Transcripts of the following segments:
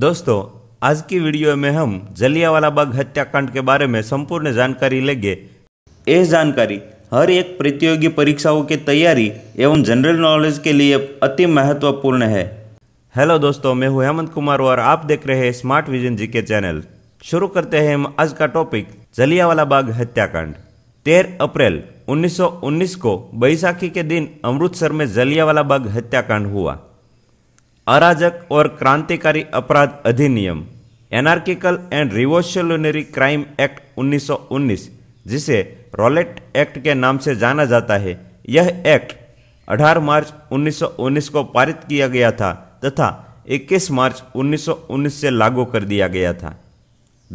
दोस्तों आज की वीडियो में हम जलियावाला बाग हत्याकांड के बारे में संपूर्ण जानकारी लेंगे यह जानकारी हर एक प्रतियोगी परीक्षाओं की तैयारी एवं जनरल नॉलेज के लिए अति महत्वपूर्ण है हेलो दोस्तों मैं हूं हेमंत कुमार और आप देख रहे हैं स्मार्ट विजन जी के चैनल शुरू करते हैं हम आज का टॉपिक जलियावाला बाग हत्याकांड तेरह अप्रैल 1919 को बैसाखी के दिन अमृतसर में जलियावाला बाग हत्याकांड हुआ अराजक और क्रांतिकारी अपराध अधिनियम anarchical and revolutionary crime act 1919 जिसे रॉलेट एक्ट के नाम से जाना जाता है यह एक्ट 18 मार्च 1919 को पारित किया गया था तथा 21 मार्च 1919 से लागू कर दिया गया था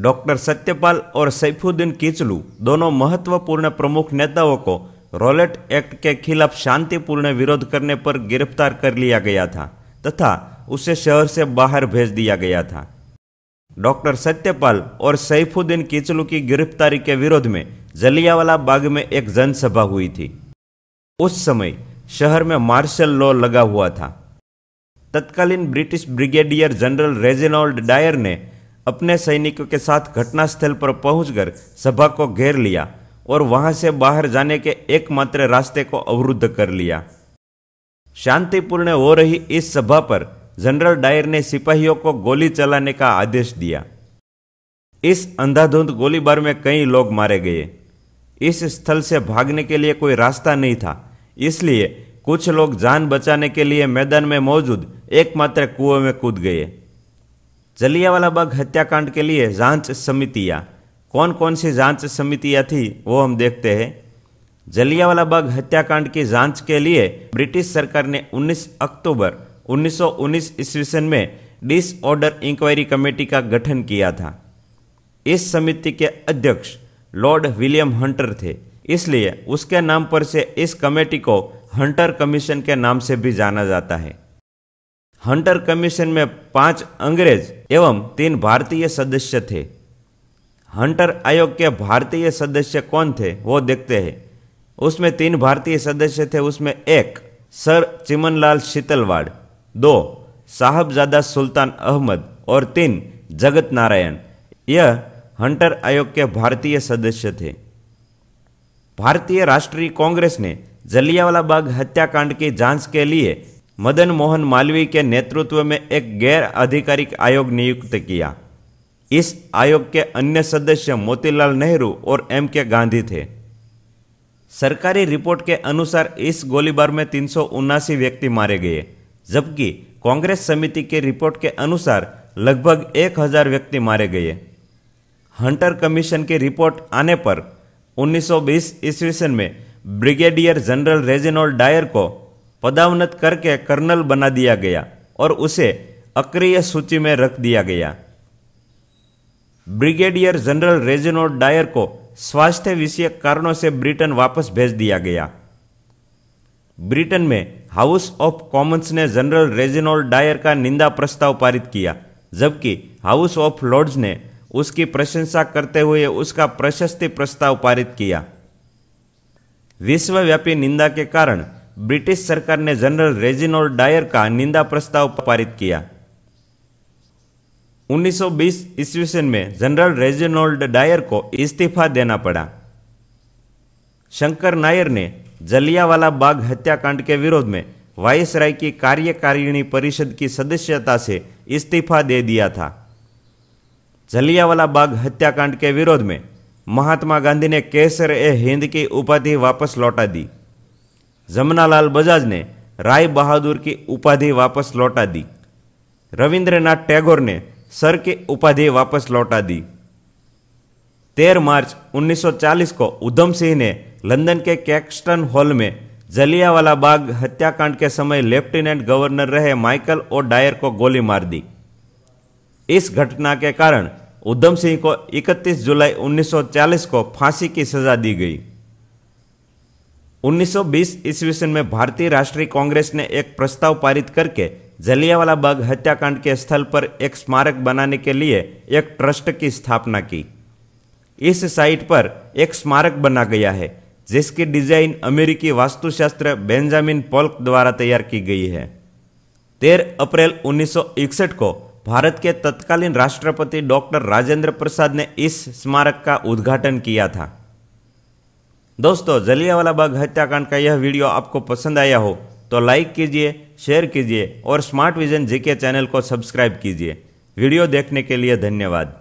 डॉक्टर सत्यपाल और सैफुद्दीन किचलू दोनों महत्वपूर्ण प्रमुख नेताओं को रॉलेट एक्ट के खिलाफ शांतिपूर्ण विरोध करने पर गिरफ्तार कर लिया गया था तथा उसे शहर से बाहर भेज दिया गया था डॉक्टर सत्यपाल और सैफुद्दीन किचलू की गिरफ्तारी के विरोध में जलियावाला बाग में एक जनसभा हुई थी उस समय शहर में मार्शल लॉ लगा हुआ था तत्कालीन British brigadier general Reginald Dyer ने अपने सैनिकों के साथ घटनास्थल पर पहुंचकर सभा को घेर लिया और वहां से बाहर जाने के एकमात्र रास्ते को अवरुद्ध कर लिया शांतिपूर्ण हो रही इस सभा पर जनरल डायर ने सिपाहियों को गोली चलाने का आदेश दिया इस अंधाधुंध गोलीबार में कई लोग मारे गए इस स्थल से भागने के लिए कोई रास्ता नहीं था इसलिए कुछ लोग जान बचाने के लिए मैदान में मौजूद एकमात्र कुएं में कूद गए जलियावाला बाग हत्याकांड के लिए जांच समितियां कौन कौन सी जांच समितियां थी वो हम देखते हैं जलियावाला बाग हत्याकांड की जांच के लिए ब्रिटिश सरकार ने 19 अक्टूबर 1919 ईस्वी में डिसऑर्डर इंक्वायरी कमेटी का गठन किया था इस समिति के अध्यक्ष लॉर्ड विलियम हंटर थे इसलिए उसके नाम पर से इस कमेटी को हंटर कमीशन के नाम से भी जाना जाता है हंटर कमीशन में पांच अंग्रेज एवं तीन भारतीय सदस्य थे हंटर आयोग के भारतीय सदस्य कौन थे वो देखते हैं उसमें तीन भारतीय सदस्य थे उसमें एक सर चिमनलाल शीतलवाड़ दो साहबजादा सुल्तान अहमद और तीन जगत नारायण यह हंटर आयोग के भारतीय सदस्य थे भारतीय राष्ट्रीय कांग्रेस ने जलियावाला बाग हत्याकांड की जांच के लिए मदन मोहन मालवीय के नेतृत्व में एक गैर आधिकारिक आयोग नियुक्त किया इस आयोग के अन्य सदस्य मोतीलाल नेहरू और एम के गांधी थे सरकारी रिपोर्ट के अनुसार इस गोलीबार में तीन व्यक्ति मारे गए जबकि कांग्रेस समिति के रिपोर्ट के अनुसार लगभग 1000 व्यक्ति मारे गए हंटर कमीशन की रिपोर्ट आने पर 1920 ईस्वी सन में ब्रिगेडियर जनरल रेजिनोल्ड डायर को पदावनत करके कर्नल बना दिया गया और उसे अक्रिय सूची में रख दिया गया ब्रिगेडियर जनरल रेजिनोल्ड डायर को स्वास्थ्य विषय कारणों से ब्रिटेन वापस भेज दिया गया ब्रिटेन में हाउस ऑफ कॉमन्स ने जनरल रेजिनोल्ड डायर का निंदा प्रस्ताव पारित किया जबकि हाउस ऑफ लॉर्ड्स ने उसकी प्रशंसा करते हुए उसका प्रशस्ति प्रस्ताव पारित किया विश्वव्यापी निंदा के कारण ब्रिटिश सरकार ने जनरल रेजिनोल्ड डायर का निंदा प्रस्ताव पारित किया 1920 ईस्वी में जनरल रेजिनोल्ड डायर को इस्तीफा देना पड़ा शंकर नायर ने जलियावाला बाग हत्याकांड के विरोध में वायसराय की कार्यकारिणी परिषद की सदस्यता से इस्तीफा दे दिया था जलियावाला बाग हत्याकांड के विरोध में महात्मा गांधी ने केसर ए हिंद की उपाधि वापस लौटा दी जमनालाल बजाज ने राय बहादुर की उपाधि वापस लौटा दी रविंद्रनाथ टैगोर ने सर के उपाधि वापस लौटा दी 13 मार्च 1940 को उधम सिंह ने लंदन के कैक्सटन हॉल में जलियावाला बाग हत्याकांड के समय लेफ्टिनेंट गवर्नर रहे माइकल ओ डायर को गोली मार दी इस घटना के कारण उधम सिंह को 31 जुलाई 1940 को फांसी की सजा दी गई 1920 ईस्वी में भारतीय राष्ट्रीय कांग्रेस ने एक प्रस्ताव पारित करके जलियावाला बाग हत्याकांड के स्थल पर एक स्मारक बनाने के लिए एक ट्रस्ट की स्थापना की इस साइट पर एक स्मारक बना गया है जिसकी डिजाइन अमेरिकी वास्तुशास्त्र बेंजामिन पोल्क द्वारा तैयार की गई है 13 अप्रैल 1961 को भारत के तत्कालीन राष्ट्रपति डॉक्टर राजेंद्र प्रसाद ने इस स्मारक का उद्घाटन किया था दोस्तों जलियावाला बाग हत्याकांड का यह वीडियो आपको पसंद आया हो तो लाइक कीजिए शेयर कीजिए और स्मार्ट विजन जी के चैनल को सब्सक्राइब कीजिए वीडियो देखने के लिए धन्यवाद